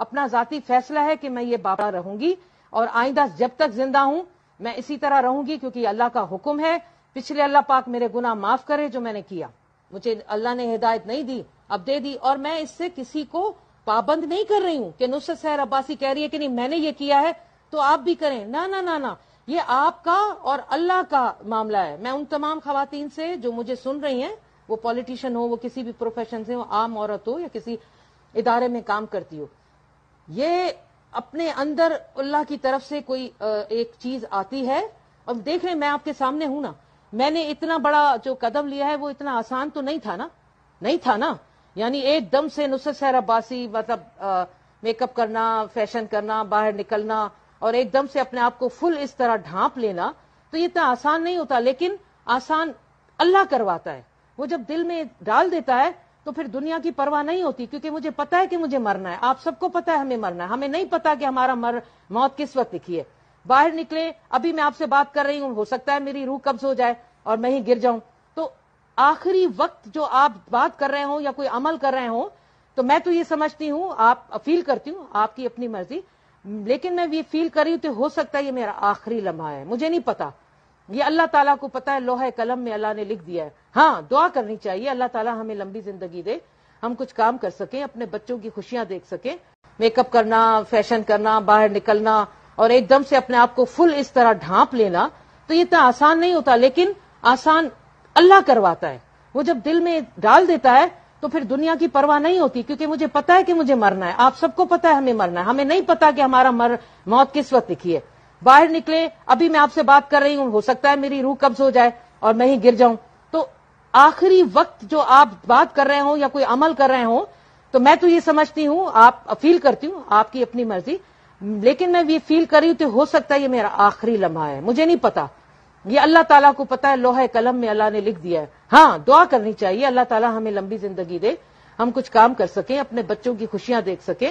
अपना जाति फैसला है कि मैं ये बाबा रहूंगी और आइंदा जब तक जिंदा हूं मैं इसी तरह रहूंगी क्योंकि अल्लाह का हुक्म है पिछले अल्लाह पाक मेरे गुना माफ करे जो मैंने किया मुझे अल्लाह ने हिदायत नहीं दी अब दे दी और मैं इससे किसी को पाबंद नहीं कर रही हूं कि नुसरत सहर अब्बासी कह रही है कि नहीं मैंने ये किया है तो आप भी करें ना ना ना ना ये आपका और अल्लाह का मामला है मैं उन तमाम खातन से जो मुझे सुन रही हैं वो पॉलिटिशियन हो वो किसी भी प्रोफेशन से हो आम औरत हो या किसी इदारे में काम करती हो ये अपने अंदर अल्लाह की तरफ से कोई एक चीज आती है अब देख रहे मैं आपके सामने हूं ना मैंने इतना बड़ा जो कदम लिया है वो इतना आसान तो नहीं था ना नहीं था ना यानी एकदम से नुसरत सहर अब्बासी मतलब मेकअप करना फैशन करना बाहर निकलना और एकदम से अपने आप को फुल इस तरह ढांप लेना तो ये इतना आसान नहीं होता लेकिन आसान अल्लाह करवाता है वो जब दिल में डाल देता है तो फिर दुनिया की परवाह नहीं होती क्योंकि मुझे पता है कि मुझे मरना है आप सबको पता है हमें मरना है हमें नहीं पता कि हमारा मर मौत किस वक्त लिखी है बाहर निकले अभी मैं आपसे बात कर रही हूं हो सकता है मेरी रूह कब्ज हो जाए और मैं ही गिर जाऊं तो आखिरी वक्त जो आप बात कर रहे हो या कोई अमल कर रहे हो तो मैं तो ये समझती हूं आप फील करती हूं आपकी अपनी मर्जी लेकिन मैं ये फील कर रही हूं तो हो सकता है ये मेरा आखिरी लम्हा है मुझे नहीं पता ये अल्लाह ताला को पता है लोहे कलम में अल्लाह ने लिख दिया है हाँ दुआ करनी चाहिए अल्लाह ताला हमें लंबी जिंदगी दे हम कुछ काम कर सकें अपने बच्चों की खुशियां देख सकें मेकअप करना फैशन करना बाहर निकलना और एकदम से अपने आप को फुल इस तरह ढांप लेना तो ये इतना आसान नहीं होता लेकिन आसान अल्लाह करवाता है वो जब दिल में डाल देता है तो फिर दुनिया की परवाह नहीं होती क्योंकि मुझे पता है कि मुझे मरना है आप सबको पता है हमें मरना है हमें नहीं पता कि हमारा मर मौत किस वक्त दिखी है बाहर निकले अभी मैं आपसे बात कर रही हूं हो सकता है मेरी रूह कब्ज हो जाए और मैं ही गिर जाऊं आखिरी वक्त जो आप बात कर रहे हो या कोई अमल कर रहे हो तो मैं तो ये समझती हूं आप फील करती हूं आपकी अपनी मर्जी लेकिन मैं ये फील कर रही हूं तो हो सकता है ये मेरा आखिरी लम्हा है मुझे नहीं पता ये अल्लाह ताला को पता है लोहे कलम में अल्लाह ने लिख दिया है हाँ दुआ करनी चाहिए अल्लाह ताला हमें लंबी जिंदगी दे हम कुछ काम कर सकें अपने बच्चों की खुशियां देख सकें